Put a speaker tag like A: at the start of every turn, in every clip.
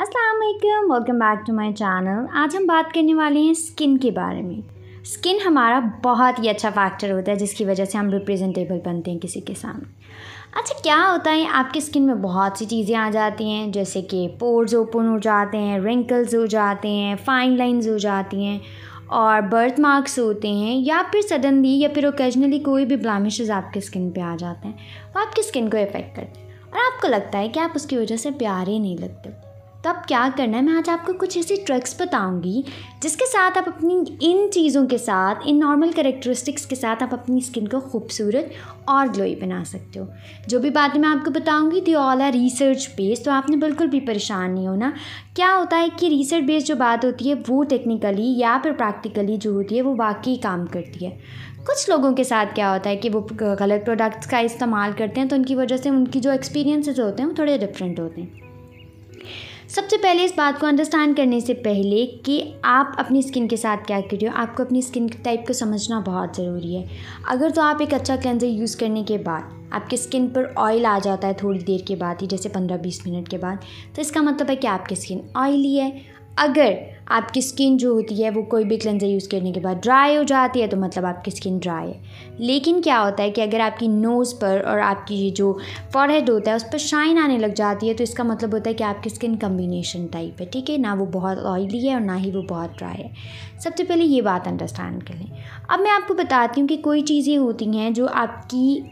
A: अस्सलाम welcome back to my channel आज हम बात करने वाले हैं स्किन के बारे में स्किन हमारा बहुत ही अच्छा फैक्टर होता है जिसकी वजह से हम रिप्रेजेंटेबल बनते हैं किसी के सामने अच्छा क्या होता है आपकी स्किन में बहुत सी चीज़ें आ जाती हैं जैसे कि पोर्स ओपन हो जाते हैं रिंकल्स हो जाते हैं फाइन लाइन्स हो जाती हैं और बर्थ मार्क्स होते हैं या फिर सडनली या फिर ओकेजनली कोई भी ब्लैमिशेज आपके स्किन पे आ जाते हैं वो आपकी स्किन को इफ़ेक्ट करते हैं और आपको लगता है कि आप उसकी वजह से प्यारे नहीं लगते तो अब क्या करना है मैं आज आपको कुछ ऐसे ट्रिक्स बताऊंगी जिसके साथ आप अपनी इन चीज़ों के साथ इन नॉर्मल करेक्टरिस्टिक्स के साथ आप अपनी स्किन को खूबसूरत और ग्लोई बना सकते हो जो भी बातें मैं आपको बताऊंगी the all are research based तो आपने बिल्कुल भी परेशान नहीं होना क्या होता है कि रिसर्च बेस्ड जो बात होती है वो टेक्निकली या फिर प्रैक्टिकली जो होती है वो वाकई काम करती है कुछ लोगों के साथ क्या होता है कि वो गलत प्रोडक्ट्स का इस्तेमाल करते हैं तो उनकी वजह से उनकी जो एक्सपीरियंसेस होते हैं वो थोड़े डिफरेंट होते हैं सबसे पहले इस बात को अंडरस्टैंड करने से पहले कि आप अपनी स्किन के साथ क्या कर रहे हो आपको अपनी स्किन टाइप को समझना बहुत ज़रूरी है अगर तो आप एक अच्छा क्लेंजर यूज़ करने के बाद आपके स्किन पर ऑयल आ जाता है थोड़ी देर के बाद ही जैसे पंद्रह बीस मिनट के बाद तो इसका मतलब है कि आपकी स्किन ऑयली है अगर आपकी स्किन जो होती है वो कोई भी क्लेंजर यूज़ करने के बाद ड्राई हो जाती है तो मतलब आपकी स्किन ड्राई है लेकिन क्या होता है कि अगर आपकी नोज़ पर और आपकी ये जो फॉरहेड होता है उस पर शाइन आने लग जाती है तो इसका मतलब होता है कि आपकी स्किन कम्बिनेशन टाइप है ठीक है ना वो बहुत ऑयली है और ना ही वो बहुत ड्राई है सबसे पहले ये बात अंडरस्टैंड कर लें अब मैं आपको बताती हूँ कि कोई चीज़ें होती हैं जो आपकी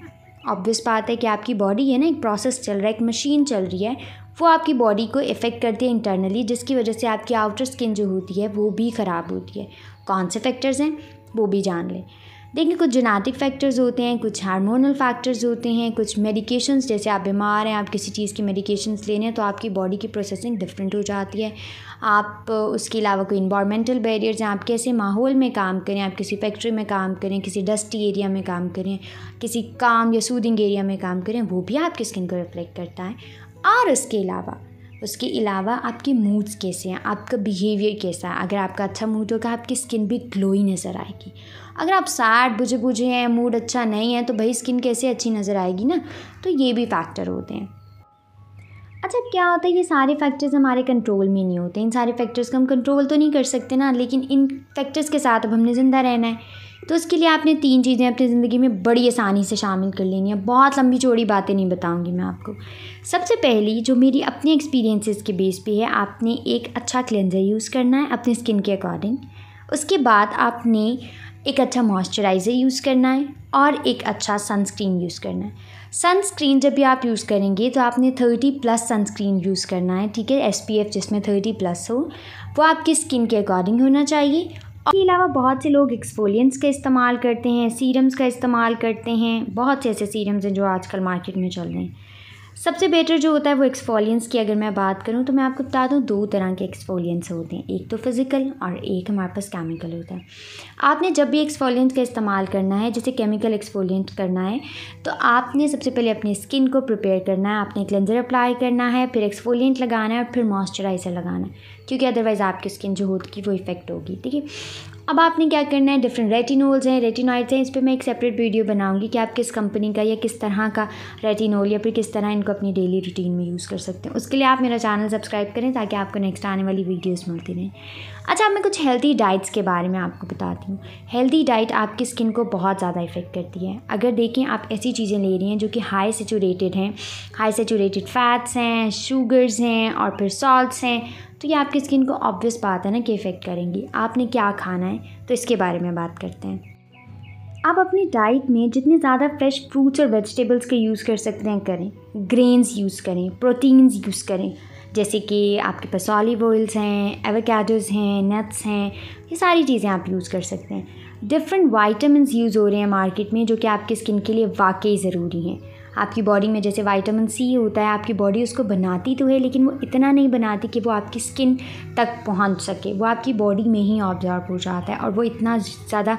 A: ऑब्वियस बात है कि आपकी बॉडी है ना एक प्रोसेस चल रहा है एक मशीन चल रही है वो आपकी बॉडी को इफ़ेक्ट करती है इंटरनली जिसकी वजह से आपकी आउटर स्किन जो होती है वो भी ख़राब होती है कौन से फैक्टर्स हैं वो भी जान लें देखिए कुछ जेनेटिक फैक्टर्स होते हैं कुछ हार्मोनल फैक्टर्स होते हैं कुछ मेडिकेशंस जैसे आप बीमार हैं आप किसी चीज़ की मेडिकेशंस लेने हैं तो आपकी बॉडी की प्रोसेसिंग डिफरेंट हो जाती है आप उसके अलावा कोई इन्वामेंटल बैरियर्स हैं आप कैसे माहौल में काम करें आप किसी फैक्ट्री में काम करें किसी डस्टी एरिया में काम करें किसी काम या सूदिंग एरिया में काम करें वो भी आपकी स्किन को रिफ्लेक्ट करता है और उसके अलावा उसके अलावा आपके मूड्स कैसे हैं आपका बिहेवियर कैसा है अगर आपका अच्छा मूड होगा आपकी स्किन भी ग्लोई नज़र आएगी अगर आप सैड बुझे बुझे हैं मूड अच्छा नहीं है तो भाई स्किन कैसे अच्छी नज़र आएगी ना तो ये भी फैक्टर होते हैं अच्छा क्या होता है ये सारे फैक्टर्स हमारे कंट्रोल में नहीं होते इन सारे फैक्टर्स को हम कंट्रोल तो नहीं कर सकते ना लेकिन इन फैक्टर्स के साथ अब हमने ज़िंदा रहना है तो उसके लिए आपने तीन चीज़ें अपनी ज़िंदगी में बड़ी आसानी से शामिल कर लेनी है बहुत लंबी चौड़ी बातें नहीं बताऊंगी मैं आपको सबसे पहली जो मेरी अपने एक्सपीरियंसेस के बेस पे है आपने एक अच्छा क्लेंजर यूज़ करना है अपने स्किन के अकॉर्डिंग उसके बाद आपने एक अच्छा मॉइस्चराइज़र यूज़ करना है और एक अच्छा सनस्क्रीन यूज़ करना है सनस्क्रीन जब भी आप यूज़ करेंगे तो आपने थर्टी प्लस सनस्क्रीन यूज़ करना है ठीक है एस जिसमें थर्टी प्लस हो वो आपकी स्किन के अकॉर्डिंग होना चाहिए इसके अलावा बहुत से लोग एक्सफोलियंस का इस्तेमाल करते हैं सीरम्स का इस्तेमाल करते हैं बहुत से ऐसे सीरम्स हैं जो आजकल मार्केट में चल रहे हैं सबसे बेटर जो होता है वो एक्सफोलियंस की अगर मैं बात करूँ तो मैं आपको बता दूँ दो तरह के एक्सफोलियंस होते हैं एक तो फिज़िकल और एक हमारे पास केमिकल होता है आपने जब भी एक्सफोलियंट का इस्तेमाल करना है जैसे केमिकल एक्सफोलियंट करना है तो आपने सबसे पहले अपनी स्किन को प्रिपेयर करना है आपने क्लेंजर अप्लाई करना है फिर एक्सफोलियंट लगाना है और फिर मॉइस्चराइज़र लगाना है क्योंकि अदरवाइज़ आपकी स्किन जो होती है वो इफ़ेक्ट होगी ठीक है अब आपने क्या करना है डिफरेंट रेटिनोल्स हैं रेटिनॉइड्स हैं इस पर मैं एक सेपरेट वीडियो बनाऊंगी कि आप किस कंपनी का या किस तरह का रेटिनोल या फिर किस तरह इनको अपनी डेली रूटीन में यूज़ कर सकते हैं उसके लिए आप मेरा चैनल सब्सक्राइब करें ताकि आपको नेक्स्ट आने वाली वीडियोज़ मिलती रहें अच्छा मैं कुछ हेल्दी डाइट्स के बारे में आपको बताती हूँ हेल्दी डाइट आपकी स्किन को बहुत ज़्यादा इफेक्ट करती है अगर देखें आप ऐसी चीज़ें ले रही हैं जो कि हाई सेचूरेटेड हैं हाई सेचूरेटेड फैट्स हैं शुगर्स हैं और फिर सॉल्ट्स हैं तो ये आपकी स्किन को ऑब्वियस बात है ना कि इफ़ेक्ट करेंगी आपने क्या खाना है तो इसके बारे में बात करते हैं आप अपनी डाइट में जितने ज़्यादा फ्रेश फ्रूट्स और वेजिटेबल्स का यूज़ कर सकते हैं करें ग्रेन्स यूज़ करें प्रोटीन्स यूज़ करें जैसे कि आपके पास ऑलिव ऑयल्स हैं एवोकेडोज हैं नट्स हैं ये सारी चीज़ें आप यूज़ कर सकते हैं डिफरेंट वाइटमिन यूज़ हो रहे हैं मार्केट में जो कि आपकी स्किन के लिए वाकई ज़रूरी हैं आपकी बॉडी में जैसे वाइटामिन सी होता है आपकी बॉडी उसको बनाती तो है लेकिन वो इतना नहीं बनाती कि वो आपकी स्किन तक पहुंच सके वो आपकी बॉडी में ही ऑब्जॉर्व हो जाता है और वो इतना ज़्यादा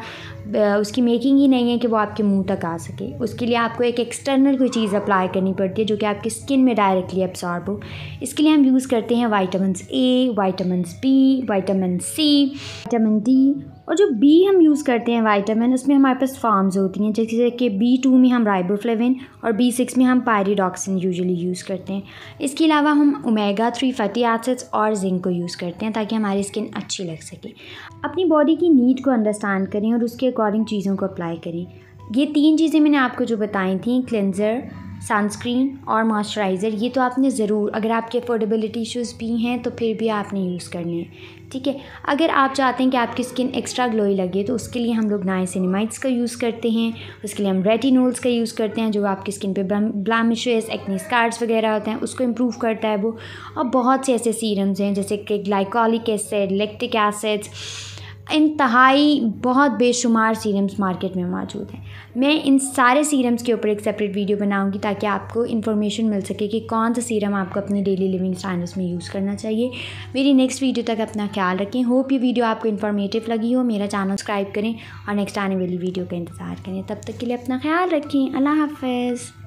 A: उसकी मेकिंग ही नहीं है कि वो आपके मुंह तक आ सके उसके लिए आपको एक एक्सटर्नल कोई चीज़ अप्लाई करनी पड़ती है जो कि आपकी स्किन में डायरेक्टली ऑब्जॉर्ब हो इसके लिए हम यूज़ करते हैं vitamins A vitamins B vitamin C vitamin D और जो बी हम यूज़ करते हैं वाइटामिन उसमें हमारे पास फॉर्म्स होती हैं जैसे कि बी टू में हम राइबोफ्लेविन और बी सिक्स में हम पायरीडॉक्सिन यूजुअली यूज़ करते हैं इसके अलावा हम ओमेगा थ्री फैटी एसिड्स और जिंक को यूज़ करते हैं ताकि हमारी स्किन अच्छी लग सके अपनी बॉडी की नीड को अंडरस्टैंड करें और उसके अकॉर्डिंग चीज़ों को अप्लाई करें ये तीन चीज़ें मैंने आपको जो बताई थी क्लेंजर सनस्क्रीन और मॉइस्चराइज़र ये तो आपने ज़रूर अगर आपके अफोर्डेबिलिटी इश्यूज भी हैं तो फिर भी आपने यूज़ करने हैं ठीक है अगर आप चाहते हैं कि आपकी स्किन एक्स्ट्रा ग्लोई लगे तो उसके लिए हम लोग सिनेमाइट्स का यूज़ करते हैं उसके लिए हम रेटिनोल्स का यूज़ करते हैं जो आपकी स्किन पे ब्लैमिशेस एक्नी स्कार्स वगैरह होते हैं उसको इम्प्रूव करता है वो और बहुत से ऐसे सीरम्स हैं जैसे कि ग्लाइकॉलिक एसिड लैक्टिक एसिड्स इंतहाई बहुत बेशुमार सीरम्स मार्केट में मौजूद हैं मैं इन सारे सीरम्स के ऊपर एक सेपरेट वीडियो बनाऊंगी ताकि आपको इन्फॉर्मेशन मिल सके कि कौन सा सीरम आपको अपनी डेली लिविंग स्टैंडर्ड्स में यूज़ करना चाहिए मेरी नेक्स्ट वीडियो तक अपना ख्याल रखें होप ये वीडियो आपको इन्फॉर्मेटिव लगी हो मेरा चैनल सब्सक्राइब करें और नेक्स्ट आने वाली वीडियो का इंतज़ार करें तब तक के लिए अपना ख्याल रखें अल्लाह हाफिज़